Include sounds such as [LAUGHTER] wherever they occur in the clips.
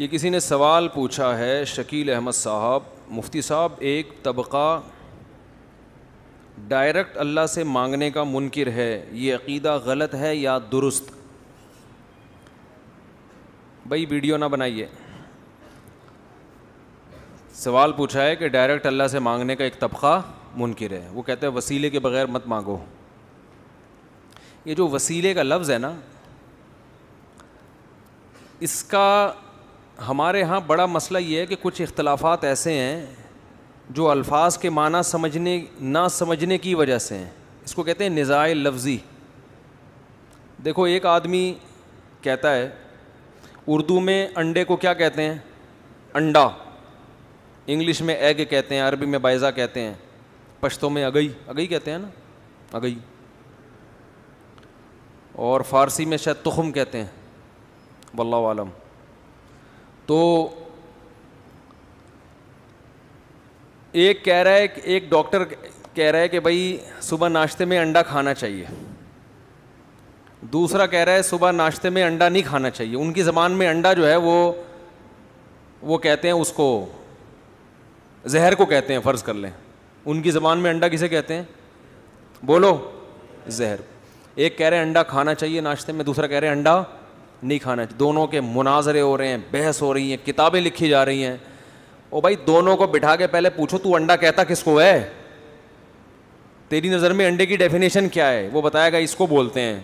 ये किसी ने सवाल पूछा है शकील अहमद साहब मुफ्ती साहब एक तबका डायरेक्ट अल्लाह से मांगने का मुनकर है ये अकीदा गलत है या दुरुस्त भाई वीडियो ना बनाइए सवाल पूछा है कि डायरेक्ट अल्लाह से मांगने का एक तबका मुनकर है वो कहते हैं वसीले के बगैर मत मांगो ये जो वसीले का लफ्ज़ है ना इसका हमारे यहाँ बड़ा मसला ये है कि कुछ इख्तलाफात ऐसे हैं जो अल्फाज के माना समझने ना समझने की वजह से हैं इसको कहते हैं निज़ाय लफ्ज़ी देखो एक आदमी कहता है उर्दू में अंडे को क्या कहते हैं अंडा इंग्लिश में एग कहते हैं अरबी में बाइज़ा कहते हैं पश्तों में अगई अगई कहते हैं ना अगई और फारसी में शायद तुखम कहते हैं वल्ला आलम तो एक कह रहा है कि एक डॉक्टर कह रहा है कि भाई सुबह नाश्ते में अंडा खाना चाहिए दूसरा कह रहा है सुबह नाश्ते में अंडा नहीं खाना चाहिए उनकी ज़बान में अंडा जो है वो वो कहते हैं उसको जहर को कहते हैं फ़र्ज़ कर लें उनकी ज़बान में अंडा किसे कहते हैं बोलो जहर एक कह रहे हैं अंडा खाना चाहिए नाश्ते में दूसरा कह रहे हैं अंडा नहीं खाना चाहिए दोनों के मुनाजरे हो रहे हैं बहस हो रही है किताबें लिखी जा रही हैं ओ भाई दोनों को बिठा के पहले पूछो तू अंडा कहता किसको है तेरी नज़र में अंडे की डेफिनेशन क्या है वो बताएगा इसको बोलते हैं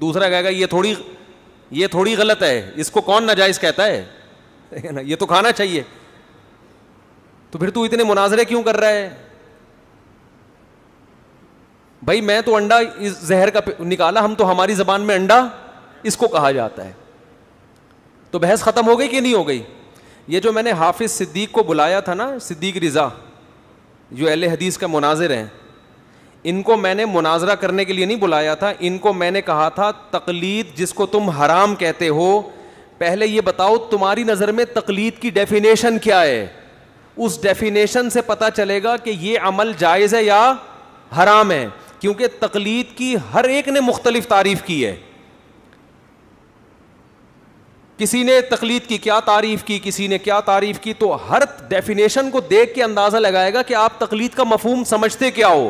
दूसरा कहेगा ये थोड़ी ये थोड़ी गलत है इसको कौन नाजायज़ कहता [LAUGHS] है ना ये तो खाना चाहिए तो फिर तू इतने मुनाजरे क्यों कर रहा है भाई मैं तो अंडा इस जहर का निकाला हम तो हमारी जबान में अंडा इसको कहा जाता है तो बहस ख़त्म हो गई कि नहीं हो गई ये जो मैंने हाफिज़ सिद्दीक को बुलाया था ना सिद्दीक रिज़ा जो एल हदीस का मुनाजिर हैं इनको मैंने मुनाजरा करने के लिए नहीं बुलाया था इनको मैंने कहा था तकलीद जिसको तुम हराम कहते हो पहले ये बताओ तुम्हारी नज़र में तकलीद की डेफिनेशन क्या है उस डेफिनेशन से पता चलेगा कि ये अमल जायज़ है या हराम है क्योंकि तकलीद की हर एक ने मुख्तलिफ तारीफ़ की है किसी ने तकलीद की क्या तारीफ की किसी ने क्या तारीफ की तो हर डेफिनेशन को देख के अंदाज़ा लगाएगा कि आप तकलीद का मफहम समझते क्या हो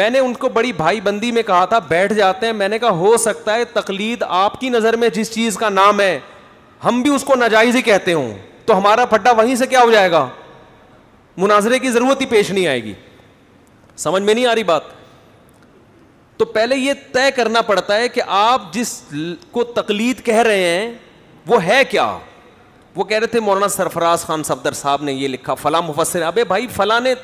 मैंने उनको बड़ी भाईबंदी में कहा था बैठ जाते हैं मैंने कहा हो सकता है तकलीद आपकी नज़र में जिस चीज़ का नाम है हम भी उसको नाजायज़ ही कहते हो तो हमारा फड्डा वहीं से क्या हो जाएगा मुनाजरे की ज़रूरत ही पेश नहीं आएगी समझ में नहीं आ रही बात तो पहले यह तय करना पड़ता है कि आप जिस को तकलीद कह रहे हैं वो है क्या वो कह रहे थे मौलाना सरफराज खान सफदर साहब ने यह लिखा फ़ला मुफसर अब भाई फ़ला ने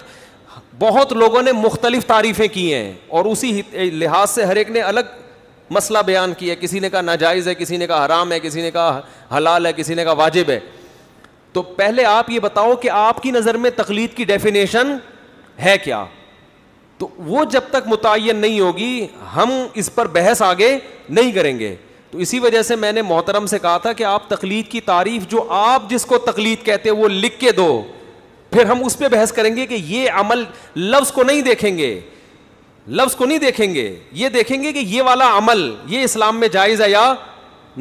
बहुत लोगों ने मुख्तलिफ तारीफ़ें की हैं और उसी लिहाज से हर एक ने अलग मसला बयान किया किसी ने कहा नाजायज़ है किसी ने कहा हराम है किसी ने कहा हलाल है किसी ने कहा वाजिब है तो पहले आप ये बताओ कि आपकी नज़र में तकलीद की डेफिनेशन है क्या तो वो जब तक मुतन नहीं होगी हम इस पर बहस आगे नहीं करेंगे तो इसी वजह से मैंने मोहतरम से कहा था कि आप तकलीद की तारीफ जो आप जिसको तकलीद कहते हैं वो लिख के दो फिर हम उस पर बहस करेंगे कि ये अमल लफ्ज़ को नहीं देखेंगे लफ्ज़ को नहीं देखेंगे ये देखेंगे कि ये वाला अमल ये इस्लाम में जायज़ है या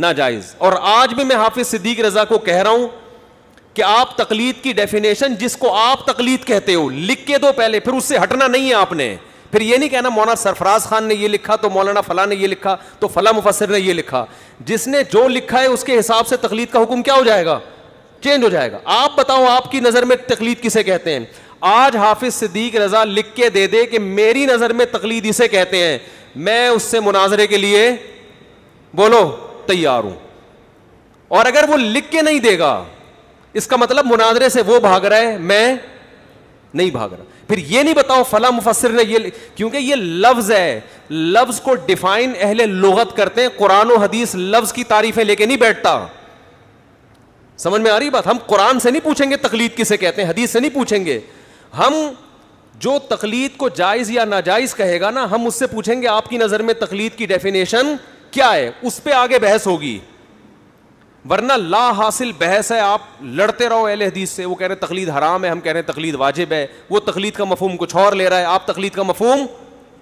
ना जायज और आज भी मैं हाफिज़ सिद्दीक रज़ा को कह रहा हूं कि आप तकलीद की डेफिनेशन जिसको आप तकलीद कहते हो लिख के दो पहले फिर उससे हटना नहीं है आपने फिर ये नहीं कहना मौलाना सरफराज खान ने ये लिखा तो मौलाना फला ने ये लिखा तो फला मुफसर ने ये लिखा जिसने जो लिखा है उसके हिसाब से तकलीद का हुक्म क्या हो जाएगा चेंज हो जाएगा आप बताओ आपकी नज़र में तकलीद किसे कहते हैं आज हाफिज सिद्दीक रजा लिख के दे दे कि मेरी नज़र में तकलीद इसे कहते हैं मैं उससे मुनाजरे के लिए बोलो तैयार हूं और अगर वो लिख के नहीं देगा इसका मतलब मुनादरे से वो भाग रहा है मैं नहीं भाग रहा फिर ये नहीं बताओ फला मुफसर ने ये क्योंकि ये लफ्ज है लफ्ज को डिफाइन अहले लुगत करते हैं कुरान और हदीस लफ्ज की तारीफें लेके नहीं बैठता समझ में आ रही बात हम कुरान से नहीं पूछेंगे तकलीद किसे कहते हैं हदीस से नहीं पूछेंगे हम जो तकलीद को जायज या नाजायज कहेगा ना हम उससे पूछेंगे आपकी नजर में तकलीद की डेफिनेशन क्या है उस पर आगे बहस होगी वरना ला हासिल बहस है आप लड़ते रहो अहल हदीस से वो कह रहे हैं तकलीद हराम है हम कह रहे हैं तकलीद वाजिब है वो तकलीद का मफहम कुछ और ले रहा है आप तकलीद का मफहम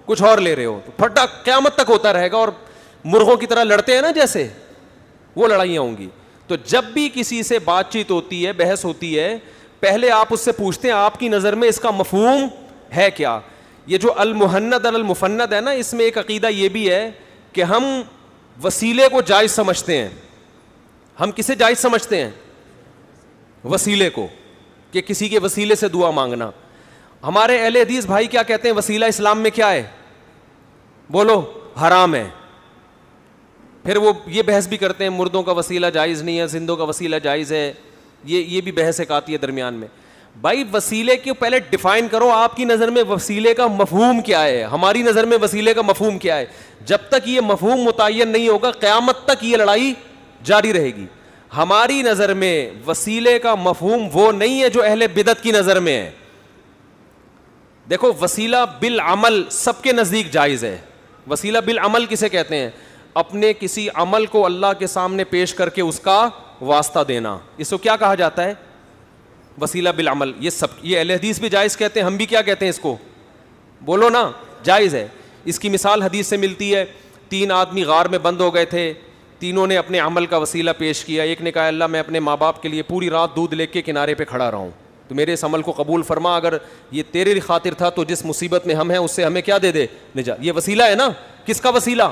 कुछ और ले रहे हो तो फटा क्यामत तक होता रहेगा और मुर्गों की तरह लड़ते हैं ना जैसे वो लड़ाइयाँ होंगी तो जब भी किसी से बातचीत होती है बहस होती है पहले आप उससे पूछते हैं आपकी नज़र में इसका मफहम है क्या ये जो अलमुहन्नद अलमुफन्नद है ना इसमें एक अकीदा ये भी है कि हम वसीले को जायज़ समझते हैं हम किसे जायज समझते हैं वसीले को कि किसी के वसीले से दुआ मांगना हमारे अहल हदीस भाई क्या कहते हैं वसीला इस्लाम में क्या है बोलो हराम है फिर वो ये बहस भी करते हैं मुर्दों का वसीला जायज़ नहीं है जिंदों का वसीला जायज़ है ये ये भी बहस एक आती है दरमियान में भाई वसीले के पहले डिफाइन करो आपकी नज़र में वसीले का मफहूम क्या है हमारी नज़र में वसीले का मफहूम क्या है जब तक ये मफहूम मुतन नहीं होगा क़्यामत तक ये लड़ाई जारी रहेगी हमारी नज़र में वसीले का मफहूम वो नहीं है जो अहले बिदत की नज़र में है देखो वसीला बिल अमल सबके नज़दीक जायज़ है वसीला बिल अमल किसे कहते हैं अपने किसी अमल को अल्लाह के सामने पेश करके उसका वास्ता देना इसको क्या कहा जाता है वसीला बिल अमल ये सब ये अहदीस भी जायज़ कहते हैं हम भी क्या कहते हैं इसको बोलो ना जायज़ है इसकी मिसाल हदीस से मिलती है तीन आदमी गार में बंद हो गए थे तीनों ने अपने अमल का वसीला पेश किया एक ने कहा अल्लाह मैं अपने माँ बाप के लिए पूरी रात दूध लेके किनारे पे खड़ा रहा हूँ तो मेरे इस अमल को कबूल फरमा अगर ये तेरे खातिर था तो जिस मुसीबत में हम हैं उससे हमें क्या दे दे निजा ये वसीला है ना किसका वसीला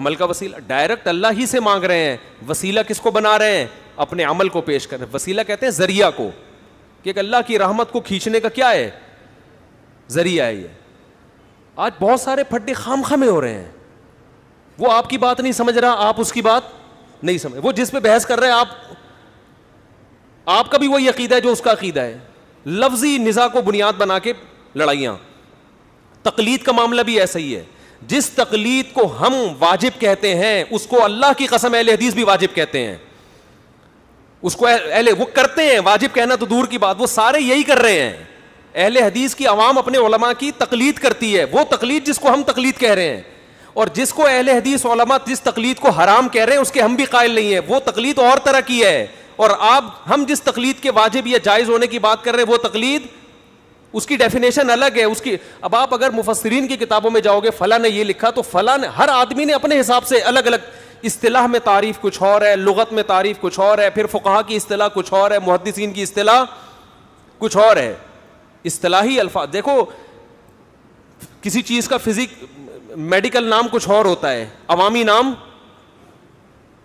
अमल का वसीला डायरेक्ट अल्लाह ही से मांग रहे हैं वसीला किसको बना रहे हैं अपने अमल को पेश कर वसीला कहते हैं जरिया को कि अल्लाह की रहमत को खींचने का क्या है जरिया है ये आज बहुत सारे फड्डे खाम खामे हो रहे हैं वो आपकी बात नहीं समझ रहा आप उसकी बात नहीं समझ वो जिस पे बहस कर रहे हैं आप आपका भी वही अकीदा है जो उसका अकीदा है लफ्जी निज़ा को बुनियाद बना के लड़ाइयां तकलीद का मामला भी ऐसा ही है जिस तकलीद को हम वाजिब कहते हैं उसको अल्लाह की कसम अहल हदीस भी वाजिब कहते हैं उसको अहले वो करते हैं वाजिब कहना तो दूर की बात वो सारे यही कर रहे हैं अहल हदीस की आवाम अपने की तकलीद करती है वो तकलीद जिसको हम तकलीद कह रहे हैं और जिसको अहल हदीस ओलमा जिस तकलीद को हराम कह रहे हैं उसके हम भी कायल नहीं है वो तकलीद और तरह की है और आप हम जिस तकलीद के वाजिब या जायज़ होने की बात कर रहे हैं वो तकलीद उसकी डेफिनेशन अलग है उसकी अब आप अगर मुफसरीन की किताबों में जाओगे फला ने ये लिखा तो फला ने हर आदमी ने अपने हिसाब से अलग अलग इस्तेलाह में तारीफ कुछ और है लगत में तारीफ कुछ और है फिर फ़ुकाहा की अतलाह कुछ और है मुहदसिन की अतलाह कुछ और है इतलाही अल्फाज देखो किसी चीज़ का फिजिक मेडिकल नाम कुछ और होता है अवामी नाम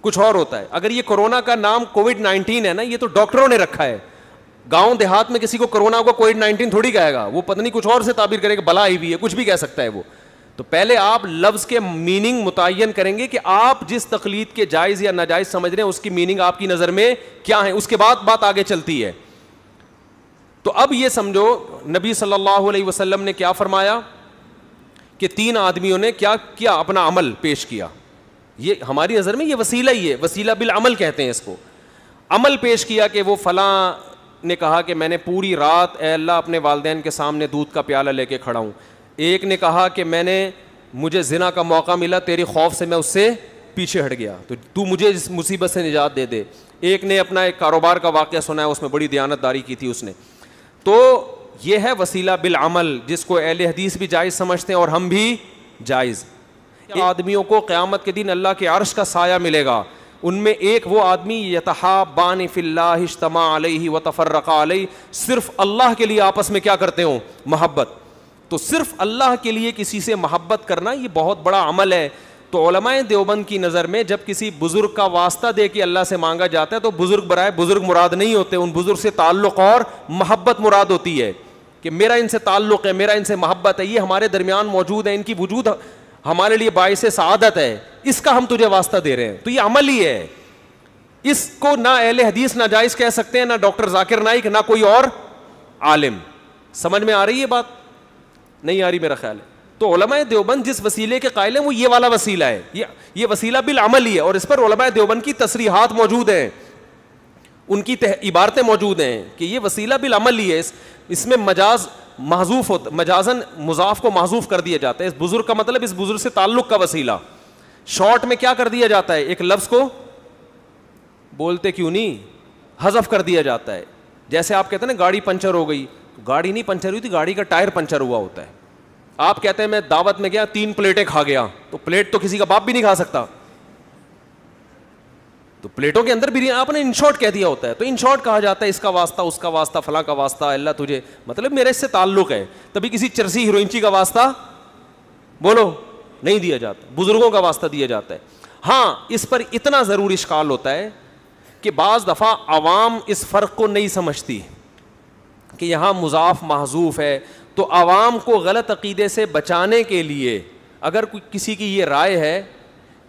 कुछ और होता है अगर ये कोरोना का नाम कोविड नाइन्टीन है ना ये तो डॉक्टरों ने रखा है गांव देहात में किसी को कोरोना होगा कोविड नाइनटीन थोड़ी कहेगा वो पत्नी कुछ और से ताबीर करेगा बला आई हुई है कुछ भी कह सकता है वो तो पहले आप लफ्ज़ के मीनिंग मुतन करेंगे कि आप जिस तकलीद के जायज़ या नाजायज़ समझ रहे हैं उसकी मीनिंग आपकी नज़र में क्या है उसके बाद बात आगे चलती है तो अब यह समझो नबी सल्लल्लाहु अलैहि ने क्या फरमाया कि तीन आदमियों ने क्या किया अपना अमल पेश किया ये हमारी नज़र में ये वसीला ही है वसीला बिल अमल कहते हैं इसको अमल पेश किया कि वो फला ने कहा कि मैंने पूरी रात अल्लाह अपने वालदेन के सामने दूध का प्याला लेके खड़ा हूँ एक ने कहा कि मैंने मुझे जिना का मौका मिला तेरी खौफ से मैं उससे पीछे हट गया तो तू मुझे इस मुसीबत से निजात दे दे एक ने अपना एक कारोबार का वाक़ सुनाया उसमें बड़ी दयानतदारी की थी उसने तो ये है वसीला बिल अमल जिसको अहल हदीस भी जायज़ समझते हैं और हम भी जायज़ आदमियों को क़्यामत के दिन अल्लाह के अर्श का साया मिलेगा उनमें एक वो आदमी यतहा बान फ़िल्लाजतमा अलही व तफर्रका अलही सिर्फ अल्लाह के लिए आपस में क्या करते हो मोहब्बत तो सिर्फ अल्लाह के लिए किसी से मोहब्बत करना ये बहुत बड़ा अमल है तो ओलमाए देवबंद की नज़र में जब किसी बुज़ुर्ग का वास्ता दे के अल्लाह से मांगा जाता है तो बुज़ुर्ग बरए बुज़ुर्ग मुराद नहीं होते उन बुज़ुर्ग से ताल्लुक़ और मोहब्बत मुराद होती है कि मेरा इनसे ताल्लुक़ है मेरा इनसे मोहब्बत है ये हमारे दरमियान मौजूद है इनकी वजूद हमारे लिए बायस सदत है इसका हम तुझे वास्ता दे रहे हैं तो ये अमल ही है इसको ना अहल हदीस ना जायज़ कह सकते हैं ना डॉक्टर जाकिर नाइक ना कोई और आलिम समझ में आ रही है बात नहीं आ रही मेरा ख्याल है तो देवबंद जिस वसीले के कायल है वो ये वाला वसीला है ये ये वसीला बिल अमल ही है और इस पर ओलमा देवबंद की तसरीहत मौजूद हैं उनकी इबारतें मौजूद हैं कि ये वसीला बिल अमल ही है इस, इसमें मजाज महजूफ होता मजाजन मुजाफ को महजूफ कर दिया जाता है इस बुज़ुर्ग का मतलब इस बुज़ुर्ग से ताल्लुक़ का वसीला शॉर्ट में क्या कर दिया जाता है एक लफ्ज़ को बोलते क्यों नहीं हजफ कर दिया जाता है जैसे आप कहते हैं ना गाड़ी पंचर हो गई गाड़ी नहीं पंचर हुई थी गाड़ी का टायर पंचर हुआ होता है आप कहते हैं मैं दावत में गया तीन प्लेटें खा गया तो प्लेट तो किसी का बाप भी नहीं खा सकता तो प्लेटों के अंदर बिरयानी आपने इन शॉर्ट कह दिया होता है तो इन शॉर्ट कहा जाता है इसका वास्ता उसका वास्ता फला का वास्ता अल्लाह तुझे मतलब मेरे इससे ताल्लुक है तभी किसी चरसी हीरोइंची का वास्ता बोलो नहीं दिया जाता बुजुर्गों का वास्ता दिया जाता है हाँ इस पर इतना ज़रूर इश्काल होता है कि बज़ दफ़ा आवाम इस फ़र्क को नहीं समझती कि यहाँ मुजाफ महजूफ है तो आवाम को गलत अकीदे से बचाने के लिए अगर कोई किसी की ये राय है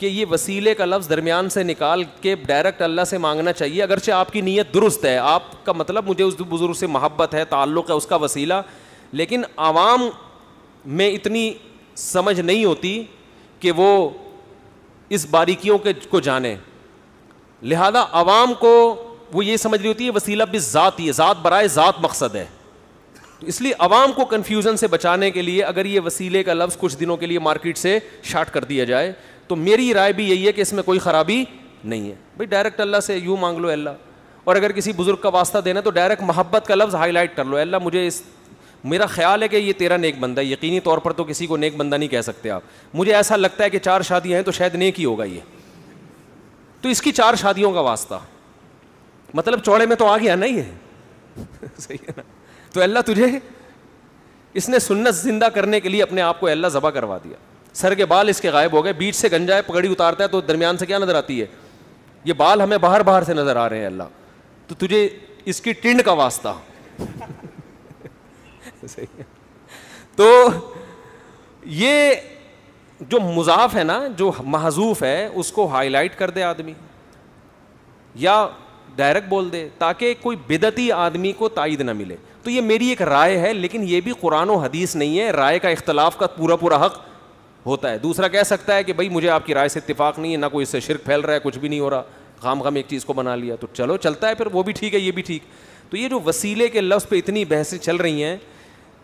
कि ये वसीले का लफ्ज़ दरमियान से निकाल के डायरेक्ट अल्लाह से मांगना चाहिए अगरचे आपकी नीयत दुरुस्त है आपका मतलब मुझे उस बुज़ुर्ग से मोहब्बत है ताल्लुक़ है उसका वसीला लेकिन आवाम में इतनी समझ नहीं होती कि वो इस बारीकियों के को जाने लिहाजा आवाम को वो ये समझ रही होती है वसीला भी ज़ात ही ज़ात बरए ज़ात मकसद है तो इसलिए आवाम को कन्फ्यूज़न से बचाने के लिए अगर ये वसीले का लफ्ज़ कुछ दिनों के लिए मार्केट से शार्ट कर दिया जाए तो मेरी राय भी यही है कि इसमें कोई ख़राबी नहीं है भाई डायरेक्ट अल्लाह से यूँ मांग लो अल्लाह और अगर किसी बुज़ुर्ग का वास्ता देना तो डायरेक्ट मोहब्बत का लफ्ज़ हाईलाइट कर लो अल्लाह मुझे इस मेरा ख्याल है कि ये तेरा नेक बंदा है यकीनी तौर पर तो किसी को नेक बंदा नहीं कह सकते आप मुझे ऐसा लगता है कि चार शादियाँ हैं तो शायद नेक ही होगा ये तो इसकी चार शादियों का वास्ता मतलब चौड़े में तो आ गया ना ये सही है ना तो अल्लाह तुझे इसने सुन्नत ज़िंदा करने के लिए अपने आप को अल्लाह ज़बा करवा दिया सर के बाल इसके गायब हो गए बीच से गंजाए पगड़ी उतारता है तो दरमियान से क्या नज़र आती है ये बाल हमें बाहर बाहर से नज़र आ रहे हैं अल्लाह तो तुझे इसकी टिंड का वास्ता [LAUGHS] तो ये जो मुजाफ है ना जो महजूफ है उसको हाईलाइट कर दे आदमी या डायरेक्ट बोल दे ताकि कोई बिदती आदमी को ताइद ना मिले तो ये मेरी एक राय है लेकिन ये भी कुरान हदीस नहीं है राय का इख्तलाफ का पूरा पूरा हक़ होता है दूसरा कह सकता है कि भाई मुझे आपकी राय से इतफाक नहीं है ना कोई इससे शिरक फैल रहा है कुछ भी नहीं हो रहा खाम खाम एक चीज़ को बना लिया तो चलो चलता है फिर वो भी ठीक है ये भी ठीक तो ये जो वसीले के लफ्स पे इतनी बहसें चल रही हैं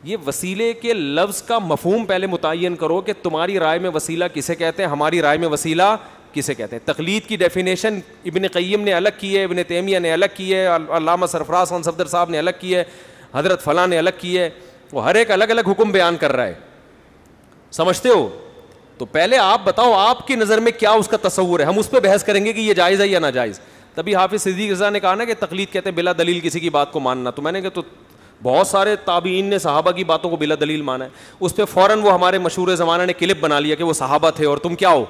ये वसीले के लफ्स का मफहम पहले मुतन करो कि तुम्हारी राय में वसीला किसे कहते हैं हमारी राय में वसीला किसे कहते हैं तकलीद की डेफिनेशन इबन क़य्यम ने अलग की है इबन तैमिया ने अलग की है अलामा सरफराज खान सफदर साहब ने अलग की है हज़रत फ़लाँ ने अलग की है वो हर एक अलग अलग हुक्म बयान कर रहा है समझते हो तो पहले आप बताओ आपकी नज़र में क्या उसका तस्वूर है हम उस पर बहस करेंगे कि यह जायज़ है या नाजायज़ तभी हाफिज़ सिद्दीक रजा ने कहा ना कि तकलीद कहते हैं बिला दलील किसी की बात को मानना तो मैंने कहा तो बहुत सारे ताबीन ने सहाबा की बातों को बिला दलील माना है उस पर फ़ौर वो हमारे मशहूर ज़माना ने क्लिप बना लिया कि वो सहाबा थे और तुम क्या हो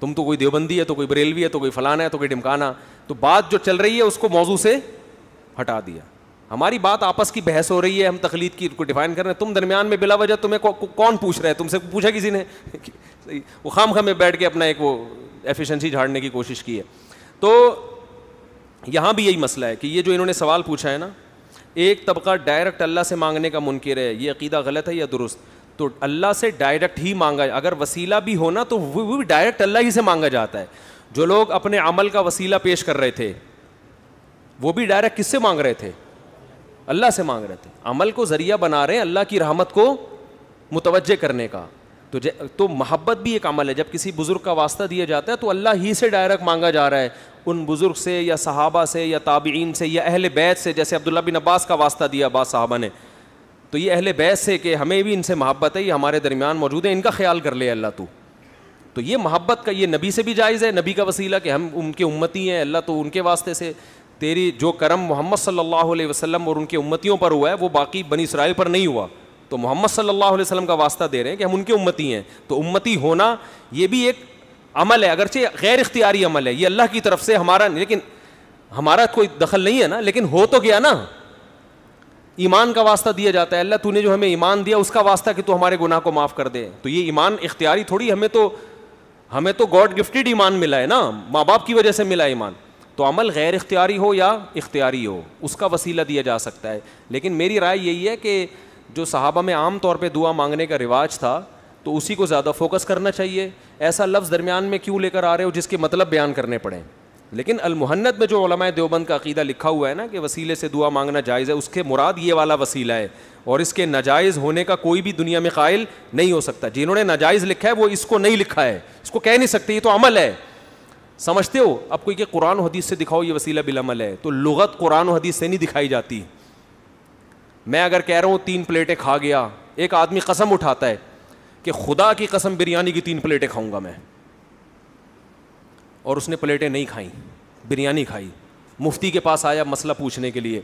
तुम तो कोई देवबंदी है तो कोई बरेलवी है तो कोई फलाना है तो कोई ढिमकाना तो बात जो चल रही है उसको मौजू से हटा दिया हमारी बात आपस की बहस हो रही है हम तकलीद की को डिफाइन कर रहे हैं तुम दरमियान में बिला वजह तुम्हें कौन पूछ रहा है तुमसे पूछा किसी ने [LAUGHS] वो खाम खाम में बैठ के अपना एक वो एफिशिएंसी झाड़ने की कोशिश की है तो यहाँ भी यही मसला है कि ये जो इन्होंने सवाल पूछा है ना एक तबका डायरेक्ट अल्लाह से मांगने का मुनकिर है ये अकीदा गलत है या दुरुस्त तो अल्लाह से डायरेक्ट ही मांगा अगर वसीला भी हो ना तो वो भी डायरेक्ट अल्लाह ही से मांगा जाता है जो लोग अपने अमल का वसीला पेश कर रहे थे वो भी डायरेक्ट किससे मांग रहे थे अल्लाह से मांग रहे थे अमल को ज़रिया बना रहे हैं अल्लाह की रहमत को मुतवजह करने का तो तो मोहब्बत भी एक अमल है जब किसी बुज़ुर्ग का वास्ता दिया जाता है तो अल्लाह ही से डायरेक्ट मांगा जा रहा है उन बुज़ुर्ग से या सहाबा से या ताबीन से या अहल बैत से जैसे अब्दुल्ला बिन अब्बास का वास्ता दिया अब्बास साहबा ने तो ये अहल बैत से कि हमें भी इनसे मोहब्बत है ये हमारे दरमियान मौजूद है इनका ख्याल कर ले अल्लाह तू तो ये मोहब्बत का ये नबी से भी जायज़ है नबी का वसीला कि हम उनके उम्मती हैं अल्लाह तो उनके वास्ते से तेरी जो करम मोहम्मद सल्लल्लाहु अलैहि वसल्लम और उनके उम्मतियों पर हुआ है वो बाकी बनी इसराइल पर नहीं हुआ तो मोहम्मद सल्लल्लाहु अलैहि वसल्लम का वास्ता दे रहे हैं कि हम उनकी उम्मती हैं तो उम्मती होना ये भी एक अमल है अगरचे गैर इख्तियारी अमल है ये अल्लाह की तरफ से हमारा लेकिन हमारा कोई दखल नहीं है ना लेकिन हो तो गया ना ईमान का वास्ता दिया जाता है अल्लाह तूने जो हमें ईमान दिया उसका वास्ता कि तू हमारे गुनाह को माफ़ कर दे तो ये ईमान इख्तियारी थोड़ी हमें तो हमें तो गॉड गिफ्टेड ईमान मिला है ना माँ बाप की वजह से मिला ईमान तो अमल गैर इख्तियारी हो या इख्तियारी हो उसका वसीला दिया जा सकता है लेकिन मेरी राय यही है कि जो सहाबा में आम तौर पर दुआ मांगने का रिवाज था तो उसी को ज़्यादा फोकस करना चाहिए ऐसा लफ्ज़ दरमियान में क्यों लेकर आ रहे हो जिसके मतलब बयान करने पड़ें लेकिन अलमहन्नत में जो ओलमाए देवबंद का अकीदा लिखा हुआ है ना कि वसीले से दुआ मांगना जायज़ है उसके मुराद ये वाला वसीला है और इसके नाजायज़ होने का कोई भी दुनिया में कायल नहीं हो सकता जिन्होंने नाजायज़ लिखा है वो इसको नहीं लिखा है इसको कह नहीं सकते ये तो अमल है समझते हो अब कोई के कुरान हदीस से दिखाओ ये वसीला बिलमल है तो लुगत कुरान हदीस से नहीं दिखाई जाती मैं अगर कह रहा हूँ तीन प्लेटें खा गया एक आदमी कसम उठाता है कि खुदा की कसम बिरयानी की तीन प्लेटें खाऊंगा मैं और उसने प्लेटें नहीं खाई बिरयानी खाई मुफ्ती के पास आया मसला पूछने के लिए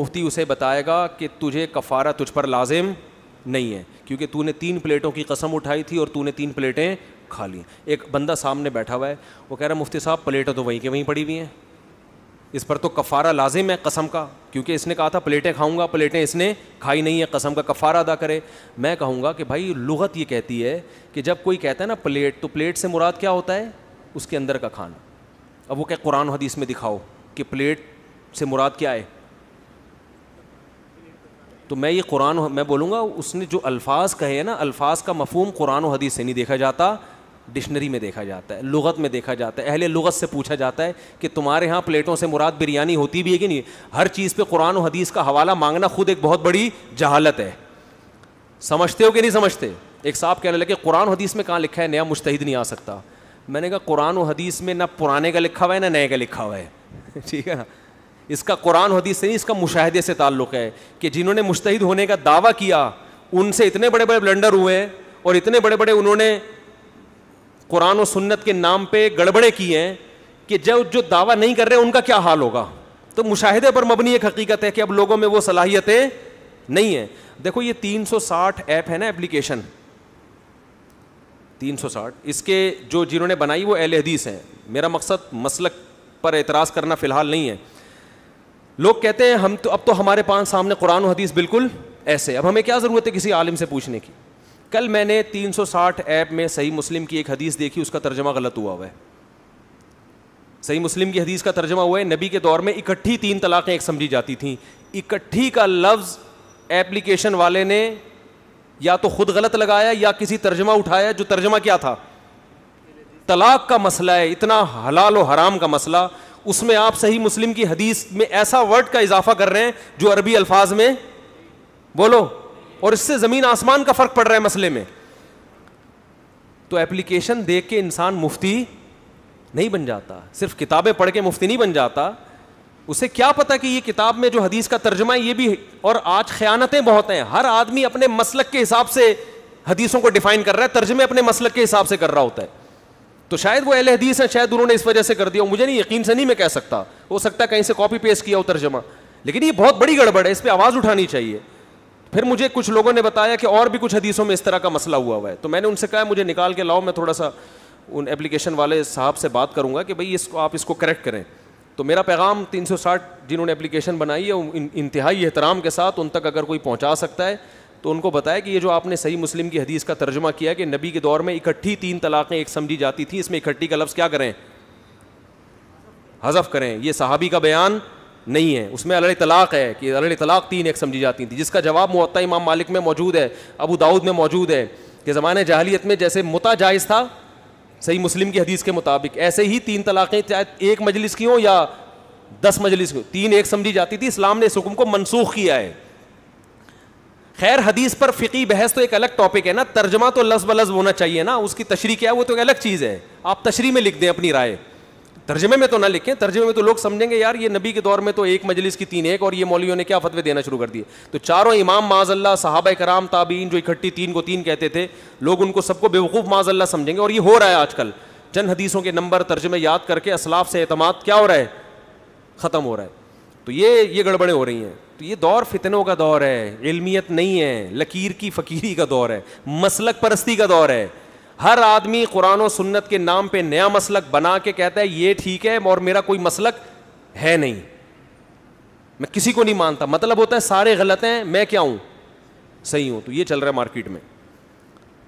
मुफ्ती उसे बताएगा कि तुझे कफ़ारा तुझ पर लाजिम नहीं है क्योंकि तूने तीन प्लेटों की कसम उठाई थी और तूने तीन प्लेटें खा लिया एक बंदा सामने बैठा हुआ है वो कह रहा है मुफ्ती साहब प्लेटें तो वहीं के वहीं पड़ी हुई हैं इस पर तो कफ़ारा लाजिम है कसम का क्योंकि इसने कहा था प्लेटें खाऊंगा प्लेटें इसने खाई नहीं है कसम का कफ़ारा अदा करे मैं कहूँगा कि भाई लुगत ये कहती है कि जब कोई कहता है ना प्लेट तो प्लेट से मुराद क्या होता है उसके अंदर का खाना अब वो क्या कुरान हदीस में दिखाओ कि प्लेट से मुराद क्या है तो मैं ये कुरान मैं बोलूँगा उसने जो अल्फाज कहे हैं ना अल्फाज का मफहम कुरान हदीस से नहीं देखा जाता डिक्शनरी में देखा जाता है लुगत में देखा जाता है अहले लुगत से पूछा जाता है कि तुम्हारे यहाँ प्लेटों से मुराद बिरयानी होती भी है कि नहीं हर चीज़ पे कुरान और हदीस का हवाला मांगना खुद एक बहुत बड़ी जहालत है समझते हो कि नहीं समझते एक साहब कहने लगे कुरान हदीस में कहाँ लिखा है नया मुश्तद नहीं आ सकता मैंने कहा कुरान और हदीस में ना पुराने का लिखा हुआ है ना नए का लिखा हुआ है [LAUGHS] ठीक है ना इसका कुरान हदीस से नहीं इसका मुशाहदे से ताल्लुक़ है कि जिन्होंने मुश्तिद होने का दावा किया उनसे इतने बड़े बड़े ब्लंडर हुए और इतने बड़े बड़े उन्होंने कुरान और सुन्नत के नाम पर गड़बड़े किए हैं कि जब जो दावा नहीं कर रहे उनका क्या हाल होगा तो मुशाहिदे पर मबनी एक हकीकत है कि अब लोगों में वो सलाहियतें नहीं है देखो ये साठ ऐप है ना एप्लीकेशन तीन सौ साठ इसके जो जिन्होंने बनाई वो अहल हदीस हैं मेरा मकसद मसलक पर एतराज़ करना फ़िलहाल नहीं है लोग कहते हैं हम तो अब तो हमारे पास सामने कुरान हदीस बिल्कुल ऐसे अब हमें क्या ज़रूरत है किसी आलिम से पूछने की कल मैंने 360 ऐप में सही मुस्लिम की एक हदीस देखी उसका तर्जमा गलत हुआ हुआ है सही मुस्लिम की हदीस का तर्जमा हुआ है नबी के दौर में इकट्ठी तीन तलाक़ें एक समझी जाती थी इकट्ठी का लफ्ज़ एप्लीकेशन वाले ने या तो खुद गलत लगाया या किसी तर्जमा उठाया जो तर्जमा क्या था तलाक का मसला है इतना हलाल और हराम का मसला उसमें आप सही मुस्लिम की हदीस में ऐसा वर्ड का इजाफा कर रहे हैं जो अरबी अल्फाज में बोलो और इससे ज़मीन आसमान का फ़र्क पड़ रहा है मसले में तो एप्लीकेशन देख के इंसान मुफ्ती नहीं बन जाता सिर्फ किताबें पढ़ के मुफ्ती नहीं बन जाता उसे क्या पता कि ये किताब में जो हदीस का तर्जमा है ये भी और आज ख़यानतें बहुत हैं हर आदमी अपने मसलक के हिसाब से हदीसों को डिफाइन कर रहा है तर्जमे अपने मसलक के हिसाब से कर रहा होता है तो शायद वो अहल हदीस है शायद उन्होंने इस वजह से कर दिया मुझे नहीं यकीन से नहीं मैं कह सकता हो सकता कहीं से कॉपी पेश किया हो तर्जमा लेकिन ये बहुत बड़ी गड़बड़ है इस पर आवाज़ उठानी चाहिए फिर मुझे कुछ लोगों ने बताया कि और भी कुछ हदीसों में इस तरह का मसला हुआ हुआ है तो मैंने उनसे कहा मुझे निकाल के लाओ मैं थोड़ा सा उन एप्लीकेशन वाले साहब से बात करूंगा कि भाई इसको आप इसको करेक्ट करें तो मेरा पैगाम 360 जिन्होंने एप्लीकेशन बनाई है इंतहाई एहतराम के साथ उन तक अगर कोई पहुँचा सकता है तो उनको बताया कि ये जो आपने सही मुस्लिम की हदीस का तर्जमा किया कि नबी के दौर में इकट्ठी तीन तलाक़ें एक समझी जाती थी इसमें इकट्ठी का लफ्ज़ क्या करें हज़फ करें ये सहाबी का बयान नहीं है उसमें अल तलाक़ है कि अल तलाक़ तीन एक समझी जाती थी जिसका जवाब मुत्ता इमाम मालिक में मौजूद है अबू दाऊद में मौजूद है कि ज़माने जहलीत में जैसे मुता जायज़ था सही मुस्लिम की हदीस के मुताबिक ऐसे ही तीन तलाक़ें चाहे एक मजलिस की हों या दस मजलिस की तीन एक समझी जाती थी इस्लाम ने इस हुक्म को मनसूख किया है खैर हदीस पर फ़िकी बहस तो एक अलग टॉपिक है ना तर्जमा तो लफ्ज़ बलफ्ज़ होना चाहिए ना उसकी तशरी क्या है वो तो एक अलग चीज़ है आप तशरी में लिख दें अपनी राय तर्जमे में तो ना लिखें तर्जमे में तो लोग समझेंगे यार ये नबी के दौर में तो एक मजलिस की तीन एक और ये मौलियों ने क्या फतवे देना शुरू कर दिए तो चारों इमाम माजल्ला साहब कराम ताबीन जो इकट्ठी तीन को तीन कहते थे लोग उनको सबको बेवकूफ़ माजल्ला समझेंगे और ये हो रहा है आजकल चंद हदीसों के नंबर तर्जमे याद करके असलाफ से अतमाद क्या हो रहा है ख़त्म हो रहा है तो ये ये गड़बड़ें हो रही हैं तो ये दौर फितनों का दौर है इलमियत नहीं है लकीर की फ़कीरी का दौर है मसलक परस्ती का दौर है हर आदमी कुरान और सुन्नत के नाम पे नया मसलक बना के कहता है ये ठीक है और मेरा कोई मसलक है नहीं मैं किसी को नहीं मानता मतलब होता है सारे गलत हैं मैं क्या हूँ सही हूँ तो ये चल रहा है मार्केट में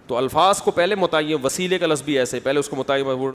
तो अल्फाज को पहले मुतन वसीले का लफ्ज़ भी ऐसे पहले उसको मुतन